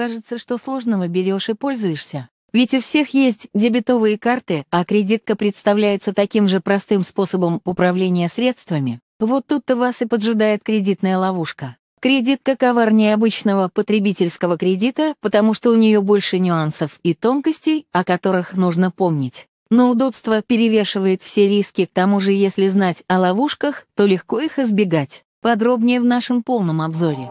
кажется, что сложного берешь и пользуешься. Ведь у всех есть дебетовые карты, а кредитка представляется таким же простым способом управления средствами. Вот тут-то вас и поджидает кредитная ловушка. Кредитка коварнее обычного потребительского кредита, потому что у нее больше нюансов и тонкостей, о которых нужно помнить. Но удобство перевешивает все риски, к тому же если знать о ловушках, то легко их избегать. Подробнее в нашем полном обзоре.